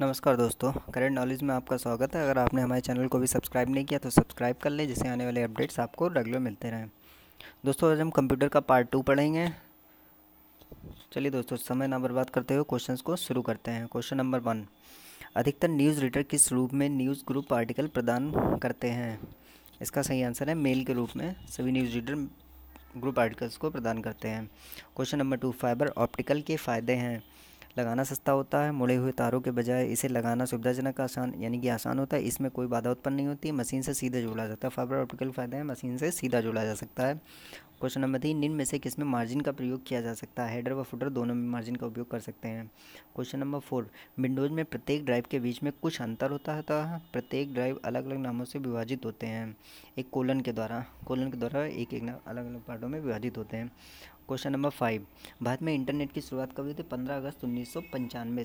नमस्कार दोस्तों current knowledge में आपका स्वागत है अगर आपने हमारे चैनल को भी सब्सक्राइब नहीं किया तो सब्सक्राइब कर लें जिससे आने वाले अपडेट्स आपको रेगुलर मिलते रहें दोस्तों आज हम कंप्यूटर का पार्ट टू पढ़ेंगे चलिए दोस्तों समय ना बर्बाद करते हुए क्वेश्चंस को शुरू करते हैं क्वेश्चन नंबर वन अधिकतर न्यूज़ रीडर किस रूप में न्यूज़ ग्रुप आर्टिकल प्रदान करते हैं इसका सही आंसर है मेल के रूप में सभी न्यूज़ रीडर ग्रुप आर्टिकल्स को प्रदान करते हैं question number two fibre optical के फ़ायदे हैं लगाना सस्ता होता है मुड़े हुए तारों के बजाय इसे लगाना सुविधाजनक आसान यानी कि आसान होता है इसमें कोई बाधा उत्पन्न नहीं होती मशीन से सीधा जोड़ा जाता है फाइबर ऑप्टिकल फ़ायदा है मशीन से सीधा जोड़ा जा सकता है क्वेश्चन नंबर तीन निम्न में से किस में मार्जिन का प्रयोग किया जा सकता है हेडर व फुटर दोनों में मार्जिन का उपयोग कर सकते हैं क्वेश्चन नंबर फोर विंडोज़ में प्रत्येक ड्राइव के बीच में कुछ अंतर होता है प्रत्येक ड्राइव अलग अलग नामों से विभाजित होते हैं एक कोलन के द्वारा कोलन के द्वारा एक एक नाम अलग अलग पार्टों में विभाजित होते हैं क्वेश्चन नंबर फाइव भारत में इंटरनेट की शुरुआत कब हुई थी पंद्रह अगस्त उन्नीस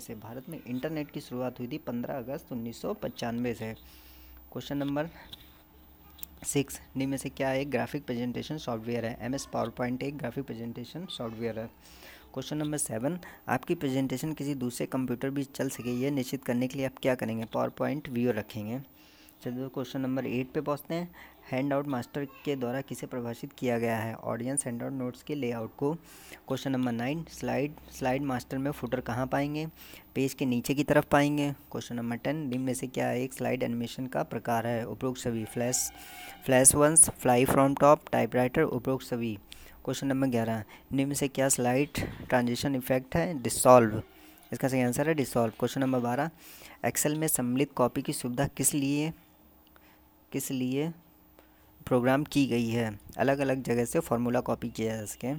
से भारत में इंटरनेट की शुरुआत हुई थी पंद्रह अगस्त उन्नीस से क्वेश्चन नंबर सिक्स निम्न में से क्या एक ग्राफिक प्रेजेंटेशन सॉफ्टवेयर है एम एस पावर पॉइंट एक ग्राफिक प्रेजेंटेशन सॉफ्टवेयर है क्वेश्चन नंबर सेवन आपकी प्रेजेंटेशन किसी दूसरे कंप्यूटर भी चल सके ये निश्चित करने के लिए आप क्या करेंगे पावर पॉइंट व्यू रखेंगे चलिए क्वेश्चन नंबर एट पे पहुँचते हैं हैंड आउट मास्टर के द्वारा किसे परिभाषित किया गया है ऑडियंस हैंड आउट नोट्स के लेआउट को question number nine slide slide master में फुटर कहाँ पाएंगे पेज के नीचे की तरफ पाएंगे क्वेश्चन नंबर टेन निम्न में से क्या एक स्लाइड एनिमेशन का प्रकार है उपरोक्त सभी flash flash once fly from top typewriter उपरोक्त सभी क्वेश्चन नंबर ग्यारह निम्न से क्या स्लाइड ट्रांजिशन इफेक्ट है डिसॉल्व इसका सही आंसर है डिसॉल्व क्वेश्चन नंबर बारह एक्सेल में सम्मिलित कॉपी की सुविधा किस लिए किस लिए प्रोग्राम की गई है अलग अलग जगह से फार्मूला कॉपी किया जा सके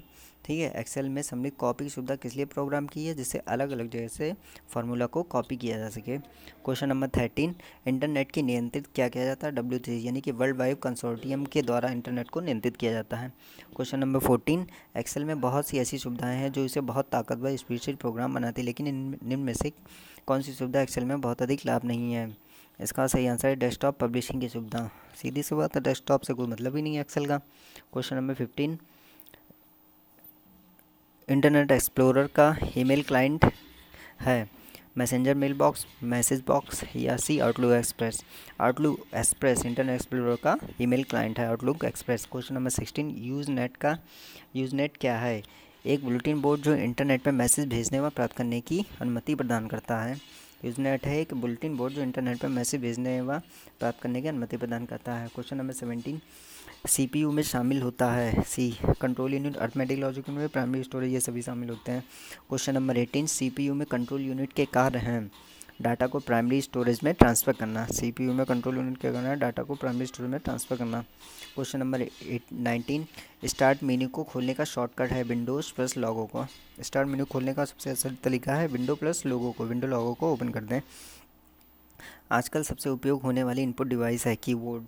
ठीक है एक्सेल में सम्मिलित कॉपी की सुविधा किस लिए प्रोग्राम की है जिससे अलग अलग जगह से फार्मूला को कॉपी किया जा सके क्वेश्चन नंबर थर्टीन इंटरनेट की नियंत्रित क्या किया जाता है डब्ल्यू थ्री यानी कि वर्ल्ड वाइड कंसोर्टियम के द्वारा इंटरनेट को नियंत्रित किया जाता है क्वेश्चन नंबर फोर्टीन एक्सेल में बहुत सी ऐसी सुविधाएँ हैं जो इसे बहुत ताकतवर स्पीडशीट प्रोग्राम बनाती है लेकिन निम्न में से कौन सी सुविधा एक्सेल में बहुत अधिक लाभ नहीं है इसका सही आंसर है डेस्कटॉप पब्लिशिंग की सुविधा सीधी सी बात है डेस्कटॉप से कोई मतलब ही नहीं है एक्सेल का question number fifteen Internet Explorer का ईमेल क्लाइंट है messenger mail box message box या C Outlook Express Outlook Express Internet Explorer का ईमेल क्लाइंट है Outlook Express question number sixteen Usenet का यूज नेट क्या है एक बुलेटिन बोर्ड जो इंटरनेट पर मैसेज भेजने व प्राप्त करने की अनुमति प्रदान करता है यूजनेट है एक बुलेटिन बोर्ड जो इंटरनेट पर मैसेज भेजने व प्राप्त करने की अनुमति प्रदान करता है क्वेश्चन नंबर सेवेंटीन सी में शामिल होता है C control unit arithmetic logic unit primary storage ये सभी शामिल होते हैं क्वेश्चन नंबर एटीन सी में कंट्रोल यूनिट के कार्य हैं डाटा को प्राइमरी स्टोरेज में ट्रांसफ़र करना सी में कंट्रोल यूनिट क्या करना है डाटा को प्राइमरी स्टोरेज में ट्रांसफ़र करना question number eight nineteen start menu को खोलने का शॉर्टकट है विंडोज़ प्लस लॉगो को स्टार्ट मेन्यू खोलने का सबसे असर अच्छा तरीका है विंडो प्लस लोगो को विंडो लॉगो को ओपन कर दें आजकल सबसे उपयोग होने वाली इनपुट डिवाइस है कीबोर्ड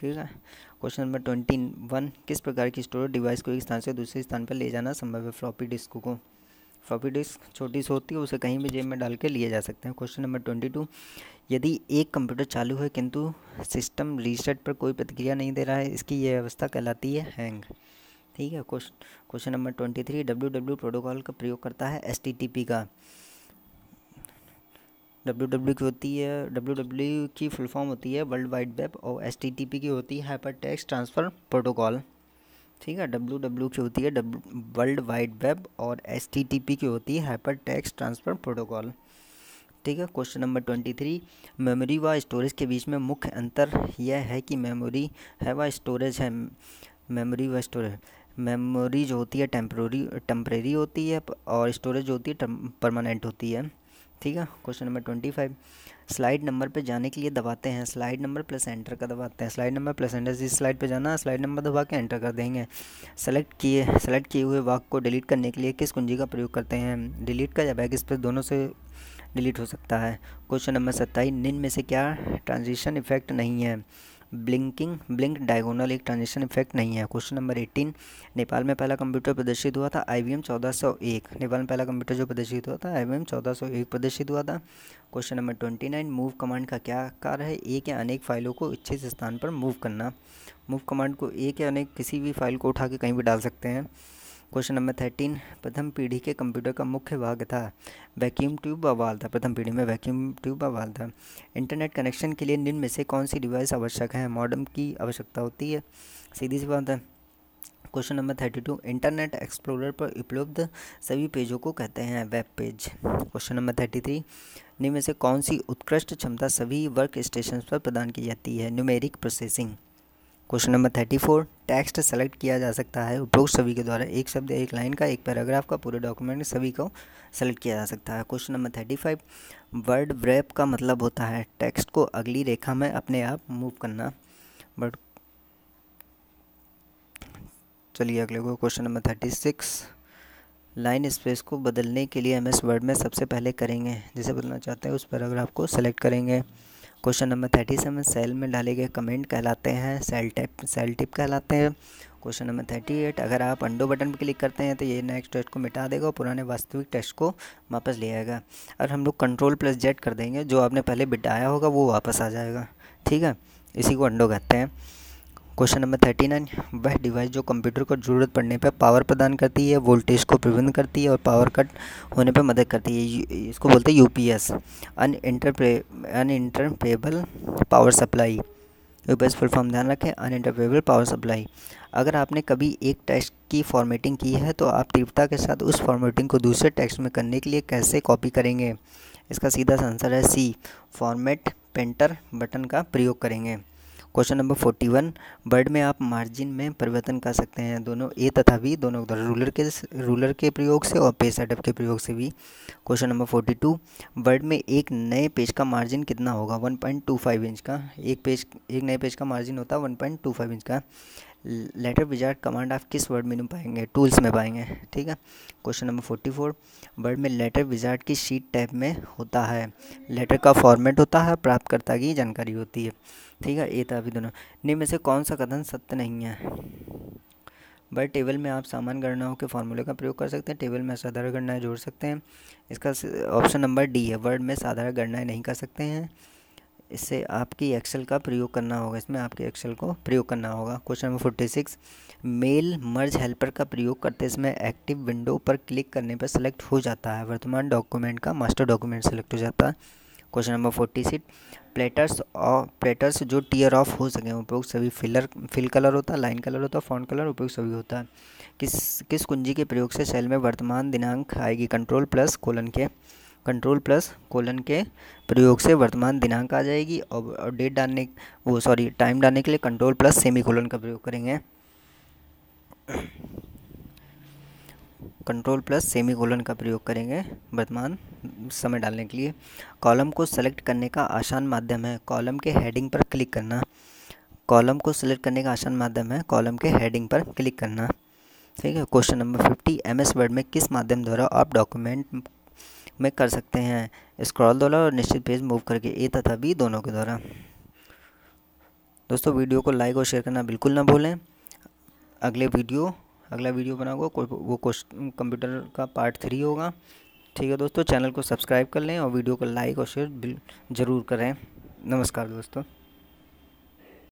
ठीक है क्वेश्चन नंबर ट्वेंटी वन किस प्रकार की स्टोरेज डिवाइस को एक स्थान से दूसरे स्थान पर ले जाना संभव है फ्लॉपी डिस्क को फ्लॉपी डिस्क छोटी सी होती है उसे कहीं भी जेब में डाल के लिए जा सकते हैं क्वेश्चन नंबर ट्वेंटी टू यदि एक कंप्यूटर चालू है किंतु सिस्टम रीसेट पर कोई प्रतिक्रिया नहीं दे रहा है इसकी यह व्यवस्था कहलाती है हैंग ठीक है question number twenty three W W protocol का प्रयोग करता है एस टी टी पी का डब्ल्यू डब्ल्यू की होती है डब्ल्यू डब्ल्यू की फुल फॉर्म होती है वर्ल्ड वाइड वेब और एस टी टी पी की होती है हाइपर टेक्स्ट ट्रांसफ़र प्रोटोकॉल ठीक है डब्ल्यू डब्ल्यू की होती है वर्ल्ड वाइड वेब और एस टी टी पी की होती है हाइपर टैक्स ट्रांसफर प्रोटोकॉल ठीक है question number twenty three memory व स्टोरेज के बीच में मुख्य अंतर यह है कि मेमोरी है व स्टोरेज है मेमोरी व स्टोरेज मेमोरी जो होती है टेम्प्रोरी टेम्प्रेरी होती है और स्टोरेज जो होती है परमानेंट होती है ठीक है question number twenty five slide number पे जाने के लिए दबाते हैं स्लाइड नंबर प्लस एंटर का दबाते हैं स्लाइड नंबर प्लस एंटर जिस स्लाइड पे जाना है स्लाइड नंबर दबा के एंटर कर देंगे सेलेक्ट किए सेलेक्ट किए हुए वाक को डिलीट करने के लिए किस कुंजी का प्रयोग करते हैं डिलीट का या बैक स्पेस दोनों से डिलीट हो सकता है क्वेश्चन नंबर सत्ताईस निम्न में से क्या ट्रांजिशन इफेक्ट नहीं है ब्लिंकिंग ब्लिंक डायगोनल एक ट्रांजिशन इफेक्ट नहीं है क्वेश्चन नंबर एटीन नेपाल में पहला कंप्यूटर प्रदर्शित हुआ था आई वी एम चौदह सौ एक नेपाल में पहला कंप्यूटर जो प्रदर्शित हुआ था आई वी एम चौदह सौ एक प्रदर्शित हुआ था question number twenty nine move command का क्या कार्य है एक या अनेक फाइलों को इच्छित स्थान पर मूव करना मूव कमांड को एक या अनेक किसी भी फाइल को उठा के कहीं भी डाल सकते हैं क्वेश्चन नंबर थर्टीन प्रथम पीढ़ी के कंप्यूटर का मुख्य भाग था वैक्यूम ट्यूब वाल था प्रथम पीढ़ी में वैक्यूम ट्यूब वाल था इंटरनेट कनेक्शन के लिए निम्न में से कौन सी डिवाइस आवश्यक है मॉडम की आवश्यकता होती है सीधी सी बात है question number thirty two Internet Explorer पर उपलब्ध सभी पेजों को कहते हैं web page question number thirty three निम्न से कौन सी उत्कृष्ट क्षमता सभी वर्क स्टेशन पर प्रदान की जाती है numeric processing question number thirty four text select किया जा सकता है उपरोक्त सभी के द्वारा एक शब्द एक लाइन का एक पैराग्राफ का पूरे डॉक्यूमेंट सभी को सेलेक्ट किया जा सकता है question number thirty five word wrap का मतलब होता है टेक्स्ट को अगली रेखा में अपने आप मूव करना बट चलिए अगले को question number thirty six line space को बदलने के लिए एम एस वर्ड में सबसे पहले करेंगे जिसे बदलना चाहते हैं उस पैराग्राफ को सेलेक्ट करेंगे question number thirty seven cell में डाले गए कमेंट कहलाते हैं सेल टैप सेल टिप कहलाते हैं क्वेश्चन नंबर थर्टी एट अगर आप अंडो बटन पर क्लिक करते हैं तो ये नेक्स्ट टेस्ट को मिटा देगा और पुराने वास्तविक टेस्ट को वापस ले आएगा और हम लोग कंट्रोल प्लस जेड कर देंगे जो आपने पहले बिटाया होगा वो वापस आ जाएगा ठीक है इसी को अंडो कहते हैं क्वेश्चन नंबर थर्टी नाइन वह डिवाइस जो कंप्यूटर को जरूरत पड़ने पर पावर प्रदान करती है वोल्टेज को प्रबंध करती है और पावर कट होने पर मदद करती है इसको बोलते हैं UPS un interrupt uninterruptible power supply UPS full form ध्यान रखें अन इंटरपेबल पावर सप्लाई अगर आपने कभी एक टेक्स्ट की फॉर्मेटिंग की है तो आप तीव्रता के साथ उस फॉर्मेटिंग को दूसरे टेक्स्ट में करने के लिए कैसे कॉपी करेंगे इसका सीधा आंसर है सी फॉर्मेट पेंटर बटन का प्रयोग करेंगे question number forty one word में आप मार्जिन में परिवर्तन कर सकते हैं दोनों ए तथा बी दोनों रूलर के रूलर के प्रयोग से और पेज सेटअप के प्रयोग से भी question number forty two word में एक नए पेज का मार्जिन कितना होगा one point two five inch का एक पेज एक नए पेज का मार्जिन होता है one point two five inch का लेटर विजार्ड कमांड आप किस वर्ड मेनू पाएंगे टूल्स में पाएंगे ठीक है question number forty four word में लेटर विजार्ड की शीट टैब में होता है लेटर का फॉर्मेट होता है प्राप्तकर्ता की जानकारी होती है ठीक है ये था अभी दोनों निम्न में से कौन सा कथन सत्य नहीं है बट टेबल में आप सामान्य गणनाओं के फॉर्मूले का प्रयोग कर सकते हैं टेबल में साधारण गणनाएं जोड़ सकते हैं इसका ऑप्शन नंबर डी है वर्ड में साधारण गणनाएँ नहीं कर सकते हैं इससे आपकी एक्सेल का प्रयोग करना होगा इसमें आपके एक्सेल को प्रयोग करना होगा question number forty six mail merge helper का प्रयोग करते समय एक्टिव विंडो पर क्लिक करने पर सेलेक्ट हो जाता है वर्तमान डॉक्यूमेंट का मास्टर डॉक्यूमेंट सेलेक्ट हो जाता है question number forty six platters और प्लेटर्स जो टीयर ऑफ हो सके उपयुक्त सभी फिलर फिल कलर होता है लाइन कलर होता है फॉन्ट कलर उपयुक्त सभी होता है किस किस कुंजी के प्रयोग से सेल में वर्तमान दिनांक आएगी कंट्रोल प्लस कोलन के कंट्रोल प्लस कोलन के प्रयोग से वर्तमान दिनांक आ जाएगी और डेट डालने वो सॉरी टाइम डालने के लिए कंट्रोल प्लस सेमी कोलन का प्रयोग करेंगे कंट्रोल प्लस सेमी कोलन का प्रयोग करेंगे वर्तमान समय डालने के लिए कॉलम को सेलेक्ट करने का आसान माध्यम है कॉलम के हेडिंग पर क्लिक करना कॉलम को सेलेक्ट करने का आसान माध्यम है कॉलम के हेडिंग पर क्लिक करना ठीक है question number fifty M S Word में किस माध्यम द्वारा आप डॉक्यूमेंट में कर सकते हैं स्क्रॉल द्वारा और निश्चित पेज मूव करके ए तथा बी दोनों के द्वारा दोस्तों वीडियो को लाइक और शेयर करना बिल्कुल ना भूलें अगले वीडियो अगला वीडियो बना होगा वो कंप्यूटर का पार्ट थ्री होगा ठीक है दोस्तों चैनल को सब्सक्राइब कर लें और वीडियो को लाइक और शेयर ज़रूर करें नमस्कार दोस्तों